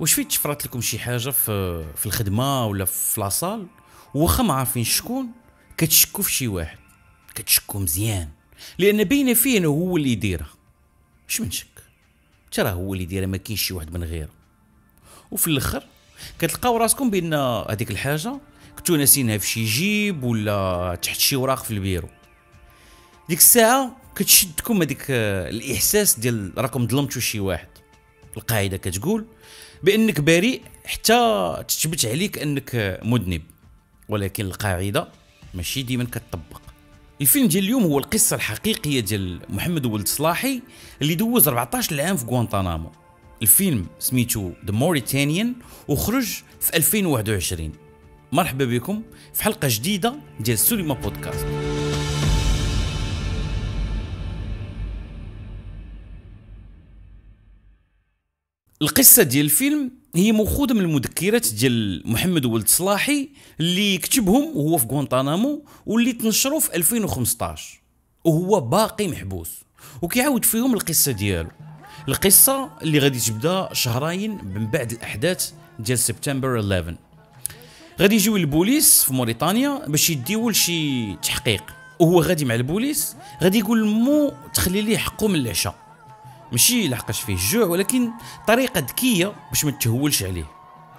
واش في تشفرات لكم شي حاجه في في الخدمه ولا في لاصال وخا ما عارفين شكون كتشكو في شي واحد كتشكو مزيان لان بين فيه هو اللي يديرها اش من شك ترى هو اللي يديرها ما كاينش شي واحد من غيره وفي الاخر كتلقاو راسكم بان هذيك الحاجه كنتو ناسينها في شي جيب ولا تحت شي وراق في البيرو ديك الساعه كتشدكم هذيك الاحساس ديال راكم ظلمتوا شي واحد القاعده كتقول بانك بريء حتى تثبت عليك انك مذنب ولكن القاعده ماشي ديما كتطبق الفيلم ديال اليوم هو القصه الحقيقيه ديال محمد ولد صلاحي اللي دوز 14 عام في غوانتانامو الفيلم سميتو ذا موريتانيان وخرج في 2021 مرحبا بكم في حلقه جديده ديال سوليما بودكاست القصه ديال الفيلم هي مأخوذة من المذكرات ديال محمد ولد صلاحي اللي كتبهم وهو في غوانتانامو واللي تنشروا في 2015 وهو باقي محبوس وكيعاود فيهم القصه ديالو القصه اللي غادي تبدا شهرين من بعد الاحداث ديال سبتمبر 11 غادي يجيو البوليس في موريتانيا باش يديو لشي تحقيق وهو غادي مع البوليس غادي يقول لمو تخلي ليه حقه من العشاء ماشي لحقاش فيه الجوع ولكن طريقه ذكيه باش ما تهولش عليه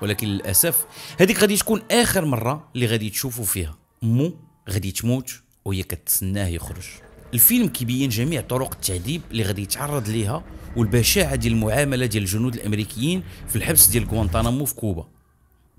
ولكن للاسف هذيك غادي تكون اخر مره اللي غادي تشوفوا فيها مو غادي تموت وهي كتسناه يخرج الفيلم كيبين جميع طرق التعذيب اللي غادي يتعرض ليها والبشاعه ديال المعامله ديال الجنود الامريكيين في الحبس ديال غوانتانامو في كوبا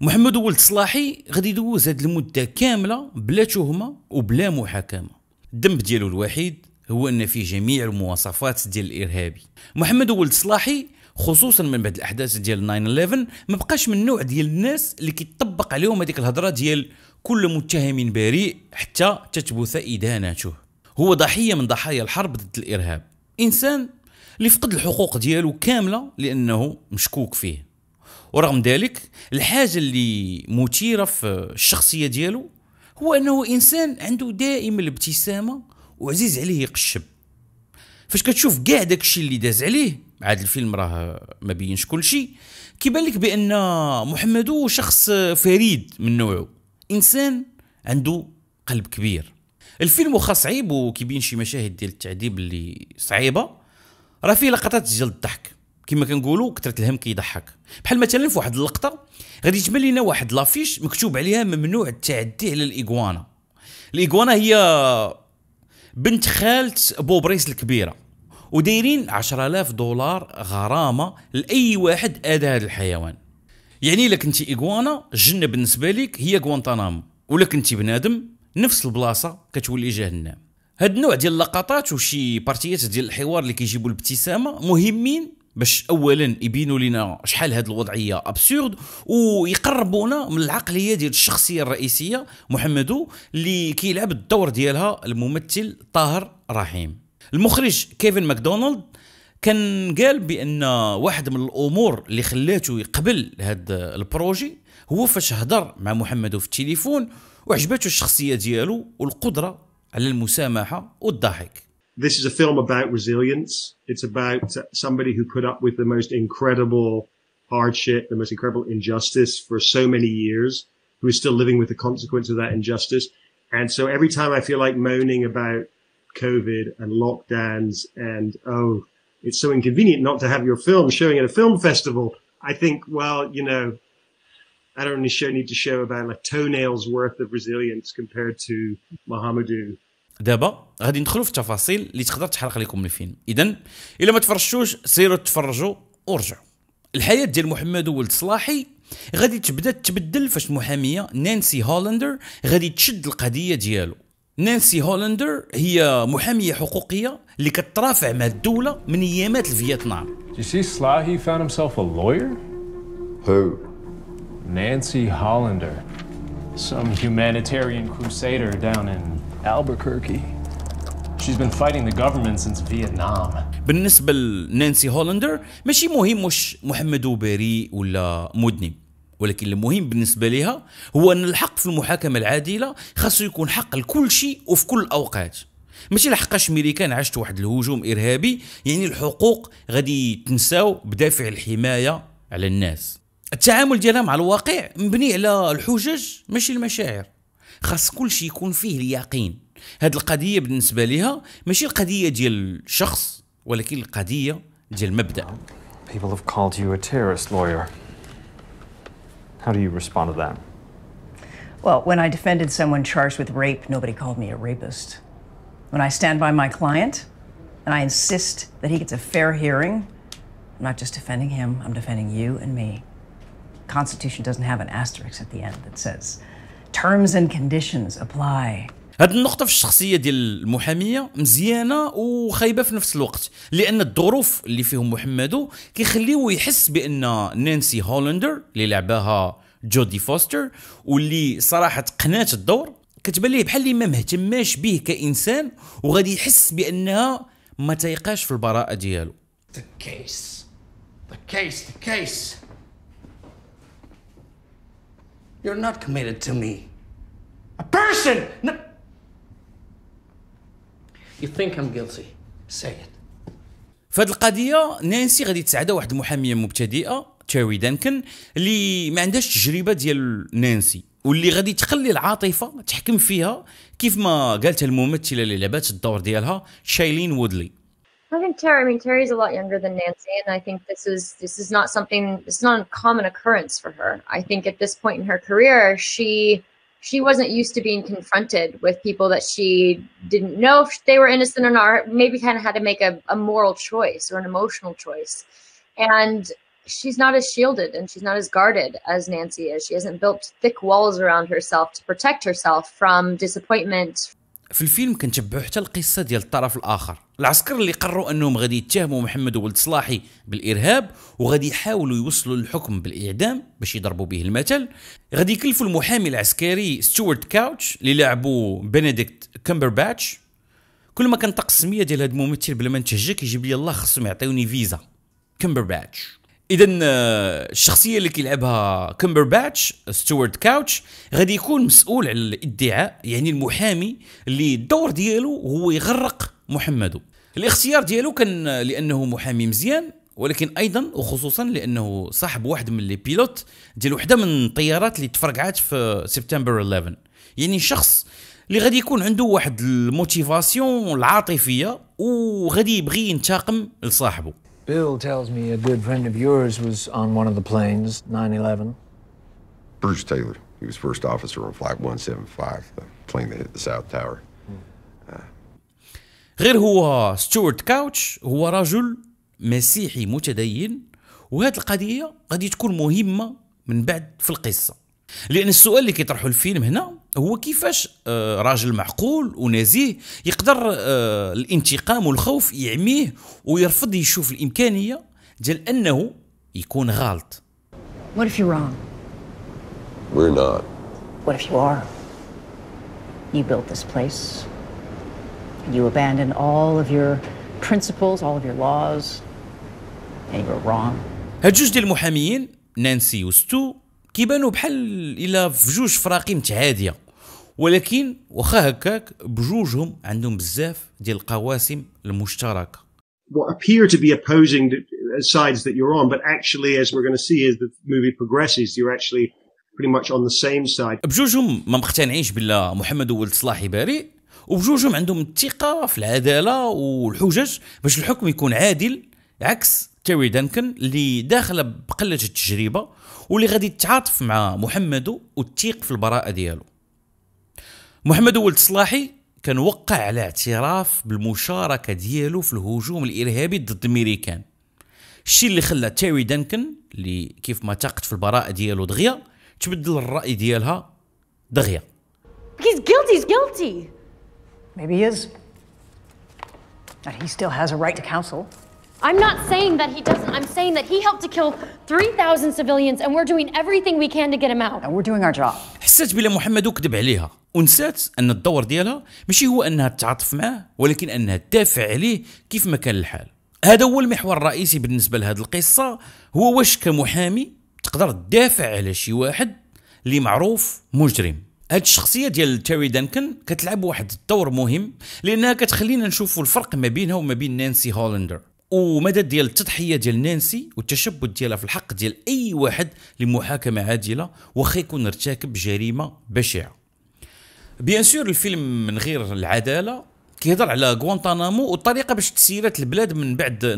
محمد ولد صلاحي غادي يدوز هاد المده كامله بلا تهمه وبلا محاكمه الذنب ديالو الوحيد هو أن فيه جميع المواصفات ديال الإرهابي محمد ولد صلاحي خصوصا من بعد الاحداث ديال 9/11 ما بقاش من النوع ديال الناس اللي كيطبق عليهم هذيك الهضره ديال كل متهم بريء حتى تتبث ادانته هو ضحيه من ضحايا الحرب ضد الارهاب انسان اللي فقد الحقوق ديالو كامله لانه مشكوك فيه ورغم ذلك الحاجه اللي مثيره في الشخصيه ديالو هو انه انسان عنده دائما الابتسامه وعزيز عليه يقشب فاش كتشوف كاع داكشي اللي داز عليه عاد الفيلم راه ما بينش كل شيء كيبان لك بان محمد هو شخص فريد من نوعه انسان عنده قلب كبير الفيلم واخا صعيب وكيبين شي مشاهد ديال التعذيب اللي صعيبه راه فيه لقطات ديال الضحك كما كنقولوا كثره الهم كيضحك بحال مثلا في واحد اللقطه غادي تبان لنا واحد لافيش مكتوب عليها ممنوع التعدي على الايغوانا الايغوانا هي بنت خالة بو بريس الكبيرة ودايرين 10000 دولار غرامة لأي واحد ادى هذا الحيوان يعني لك انت إيغوانا الجنة بالنسبة لك هي غوانتانام ولك انت بنادم نفس البلاصة كتولي جهنم هاد النوع ديال اللقطات وشي بارتيات ديال الحوار اللي كيجيبوا الابتسامة مهمين باش اولا يبينوا لنا شحال هذه الوضعيه ابسورد ويقربونا من العقليه ديال الشخصيه الرئيسيه محمدو اللي كيلعب الدور ديالها الممثل طاهر رحيم المخرج كيفن ماكدونالد كان قال بان واحد من الامور اللي خلاته يقبل هذا البروجي هو فاش هضر مع محمدو في التليفون وعجبته الشخصيه ديالو والقدره على المسامحه والضحك this is a film about resilience. It's about somebody who put up with the most incredible hardship, the most incredible injustice for so many years, who is still living with the consequence of that injustice. And so every time I feel like moaning about COVID and lockdowns and, oh, it's so inconvenient not to have your film showing at a film festival, I think, well, you know, I don't need to show about a toenails worth of resilience compared to Muhammadu دابا غادي ندخلوا في التفاصيل اللي تقدر تحرق لكم الفيلم اذا الا ما تفرجتوش سيروا تفرجوا ورجعوا الحياه ديال محمد ولد صلاحي غادي تبدا تبدل فاش المحاميه نانسي هولندر غادي تشد القضيه ديالو نانسي هولندر هي محاميه حقوقيه اللي كترافع مع الدوله من ايامات الفيتنام You see Slahi found himself a lawyer? Who? Nancy Hollander. Some humanitarian crusader down in Albuquerque. She's been fighting the government since Vietnam. بالنسبة لنانسي هولندر ماشي مهم مش محمد وبريء ولا مذنب ولكن المهم بالنسبة لها هو أن الحق في المحاكمة العادلة خاصو يكون حق لكل شيء وفي كل الأوقات ماشي لحقاش ميريكان عاشت واحد الهجوم إرهابي يعني الحقوق غادي تنساو بدافع الحماية على الناس التعامل ديالها مع الواقع مبني على الحجج ماشي المشاعر خاص كل شيء يكون فيه اليقين هذه القضيه بالنسبه لها ماشي القضيه ديال الشخص ولكن القضيه ديال المبدا People have called you a terrorist lawyer. How do you respond to that? Well, when I defended someone charged with rape, nobody called me a rapist. When I stand by my client and I insist that he gets a fair hearing, I'm not just defending him, I'm defending you and me. The Constitution doesn't have an asterisk at the end that says terms and conditions apply هاد النقطة في الشخصية ديال المحامية مزيانة وخايبة في نفس الوقت لأن الظروف اللي فيهم محمدو كيخليوه يحس بأن نانسي هولندر اللي لعباها جودي فوستر واللي صراحة قنات الدور كتبان ليه بحال اللي ما مهتماش به كإنسان وغادي يحس بأنها ما تيقاش في البراءة ديالو The case. The case. The case. You're not committed to me. A person! No. You think I'm guilty. Say it. في هذه القضيه نانسي غادي تساعدها واحد المحاميه مبتدئه تيري دانكن اللي ما عندهاش تجربه ديال نانسي واللي غادي تخلي العاطفه تحكم فيها كيف ما قالت الممثله اللي لعبات الدور ديالها شايلين وودلي I think Terry. I mean, Terry's a lot younger than Nancy, and I think this is this is not something. This is not a common occurrence for her. I think at this point in her career, she she wasn't used to being confronted with people that she didn't know if they were innocent or not. Maybe kind of had to make a, a moral choice or an emotional choice, and she's not as shielded and she's not as guarded as Nancy is. She hasn't built thick walls around herself to protect herself from disappointment, في الفيلم كنتبعوا حتى القصه ديال الطرف الاخر العسكر اللي قرروا انهم غادي يتهموا محمد ولد صلاحي بالارهاب وغادي يحاولوا يوصلوا للحكم بالاعدام باش يضربوا به المثل غادي يكلفوا المحامي العسكري ستوارت كاوتش اللي لعبوا بنديكت كمبرباتش كل ما كنطق السميه ديال هذا الممثل بلا ما نتهجى كيجيب لي الله خصهم يعطيوني فيزا كمبرباتش اذا آه، الشخصيه اللي كيلعبها كمبر باتش ستوارت كاوتش غادي يكون مسؤول على الادعاء يعني المحامي اللي الدور ديالو هو يغرق محمدو الاختيار ديالو كان آه، لانه محامي مزيان ولكن ايضا وخصوصا لانه صاحب واحد من لي بيلوت ديال وحده من الطيارات اللي تفرقعات في سبتمبر 11 يعني شخص اللي غادي يكون عنده واحد الموتيفاسيون العاطفيه وغادي يبغي ينتقم لصاحبه Bill tells me a good friend of yours was on one of the planes, 9 11. Bruce Taylor. He was first officer on Flight 175, the plane that hit the South Tower. غير هو ستيوارت كاوتش هو رجل مسيحي متدين وهذه القضية غادي تكون مهمة من بعد في القصة لأن السؤال اللي كيطرحه الفيلم هنا هو كيفاش آه، راجل معقول ونزيه يقدر آه، الانتقام والخوف يعميه ويرفض يشوف الامكانيه ديال انه يكون غلط What if you're wrong? We're not. What if you are? You built this place. You abandoned all of your principles, all of your laws, and you were wrong. هاد جوج ديال المحاميين نانسي وستو كيبانوا بحال الا في جوج فراقي متعاديه ولكن واخا هكاك بجوجهم عندهم بزاف ديال القواسم المشتركه what appear to be opposing uh, sides that you're on, but actually, as we're going to see as the movie progresses, you're actually pretty much on the same side. بجوجهم ما مقتنعينش بالله محمد ولد صلاحي باري وبجوجهم عندهم الثقة في العدالة والحجج باش الحكم يكون عادل عكس تيري دانكن اللي داخله بقلة التجربة واللي غادي تتعاطف مع محمد وتثيق في البراءة ديالو محمد ولد صلاحي كان وقع على اعتراف بالمشاركة ديالو في الهجوم الإرهابي ضد الميريكان الشيء اللي خلى تيري دانكن اللي كيف ما تاقت في البراءة ديالو دغيا تبدل الرأي ديالها دغيا He's guilty, he's guilty. Maybe he is. And he still has a right to counsel. I'm not saying that he doesn't. I'm saying that he helped to kill 3,000 civilians and we're doing everything we can to get him out. And we're doing our job. حسات بلا محمد وكذب عليها ونسات ان الدور ديالها ماشي هو انها تتعاطف معاه ولكن انها تدافع عليه كيف ما كان الحال هذا هو المحور الرئيسي بالنسبه لهذه القصه هو واش كمحامي تقدر تدافع على شي واحد اللي معروف مجرم هاد الشخصيه ديال تيري دانكن كتلعب واحد الدور مهم لانها كتخلينا نشوفوا الفرق ما بينها وما بين نانسي هولندر ومدى ديال التضحيه ديال نانسي والتشبث ديالها في الحق ديال اي واحد لمحاكمه عادله واخا يكون ارتكب جريمه بشعه بيان سور الفيلم من غير العداله كيهضر على غوانتانامو والطريقه باش تسيرت البلاد من بعد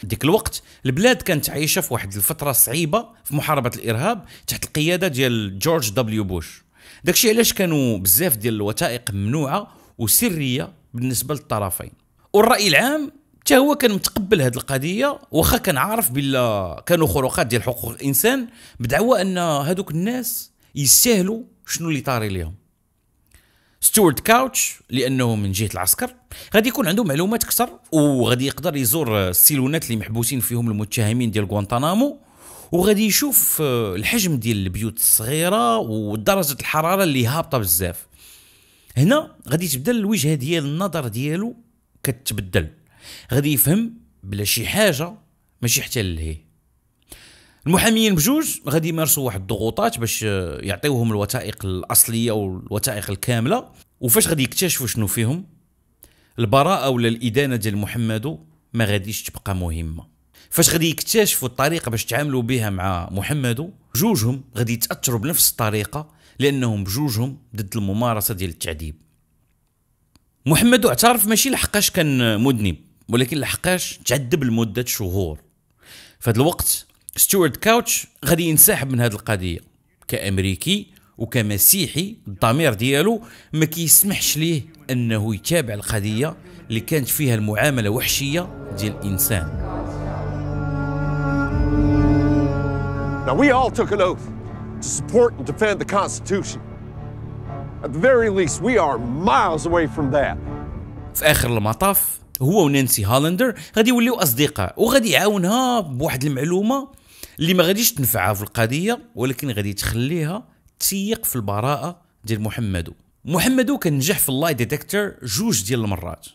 9/11 ديك الوقت البلاد كانت عايشه في واحد الفتره صعيبه في محاربه الارهاب تحت القياده ديال جورج دبليو بوش داكشي علاش كانوا بزاف ديال الوثائق ممنوعه وسريه بالنسبه للطرفين والراي العام حتى هو كان متقبل هذه القضيه واخا كان عارف بلا كانوا خروقات ديال حقوق الانسان بدعوى ان هذوك الناس يستاهلوا شنو اللي طاري ليهم ستوارت كاوتش لانه من جهه العسكر غادي يكون عنده معلومات اكثر وغادي يقدر يزور السيلونات اللي محبوسين فيهم المتهمين ديال غوانتانامو وغادي يشوف آه، الحجم ديال البيوت الصغيره ودرجه الحراره اللي هابطه بزاف هنا غادي تبدا الوجهه ديال النظر ديالو كتبدل غادي يفهم بلا شي حاجه ماشي حتى لهيه المحاميين بجوج غادي يمارسوا واحد الضغوطات باش آه، يعطيوهم الوثائق الاصليه والوثائق الكامله وفاش غادي يكتشفوا شنو فيهم البراءه ولا الادانه ديال محمد ما غاديش تبقى مهمه فاش غادي يكتشفوا الطريقه باش تعاملوا بها مع محمد جوجهم غادي يتاثروا بنفس الطريقه لانهم بجوجهم ضد الممارسه ديال التعذيب محمد اعترف ماشي لحقاش كان مذنب ولكن لحقاش تعذب لمده شهور في الوقت ستيوارت كاوتش غادي ينسحب من هذه القضيه كامريكي وكمسيحي الضمير ديالو ما كيسمحش ليه انه يتابع القضيه اللي كانت فيها المعامله وحشيه ديال الانسان Now, we all took an oath to support and defend the Constitution. At the very least, we are miles away from that. في آخر المطاف هو ونانسي هالندر غادي يوليو اصدقاء وغادي يعاونها بواحد المعلومه اللي ما غاديش تنفعها في القضيه ولكن غادي تخليها تيق في البراءه ديال محمدو محمدو كان نجح في اللاي ديتكتور جوج ديال المرات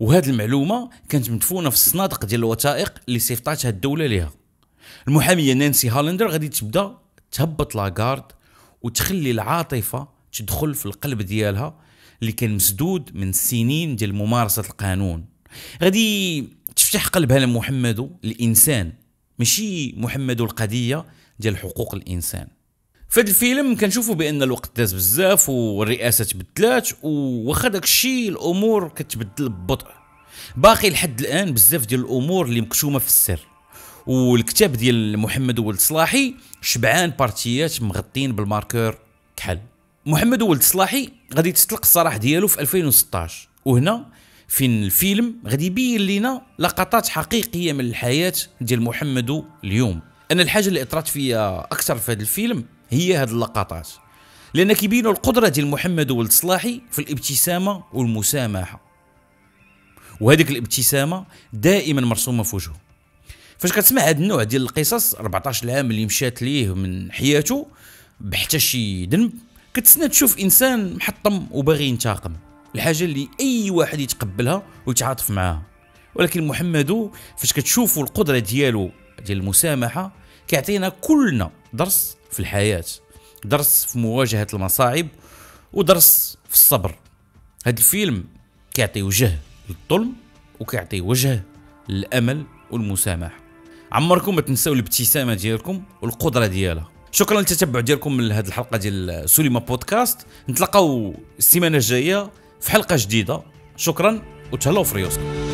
وهاد المعلومه كانت مدفونه في الصنادق ديال الوثائق اللي صيفطاتها الدوله ليها المحاميه نانسي هالندر غادي تبدا تهبط لاغارد وتخلي العاطفه تدخل في القلب ديالها اللي كان مسدود من سنين ديال ممارسه القانون غادي تفتح قلبها لمحمد الانسان ماشي محمد القضيه ديال حقوق الانسان فهاد الفيلم كنشوفوا بان الوقت داز بزاف والرئاسه تبدلات وواخا داكشي الامور كتبدل ببطء باقي لحد الان بزاف ديال الامور اللي مكتومه في السر والكتاب ديال محمد ولد صلاحي شبعان بارتيات مغطين بالماركور كحل محمد ولد صلاحي غادي تطلق الصراح ديالو في 2016 وهنا فين الفيلم غادي يبين لينا لقطات حقيقيه من الحياه ديال محمد اليوم انا الحاجه اللي اثرت فيا اكثر في هذا الفيلم هي هذه اللقطات لان كيبينوا القدره ديال محمد ولد صلاحي في الابتسامه والمسامحه وهذيك الابتسامه دائما مرسومه في وجهه فاش كتسمع هذا النوع ديال القصص 14 عام اللي مشات ليه من حياته بحتى شي ذنب كتسنى تشوف انسان محطم وباغي ينتقم الحاجه اللي اي واحد يتقبلها ويتعاطف معها ولكن محمد فاش كتشوفوا القدره ديالو ديال المسامحه كيعطينا كلنا درس في الحياه درس في مواجهه المصاعب ودرس في الصبر هذا الفيلم كيعطي وجه للظلم وكيعطي وجه للامل والمسامحه عمركم ما تنساو الابتسامه ديالكم والقدره ديالها شكرا لتتبع ديالكم لهذه الحلقه ديال سوليما بودكاست نتلاقاو السيمانه الجايه في حلقه جديده شكرا وتهلاو في ريوسكم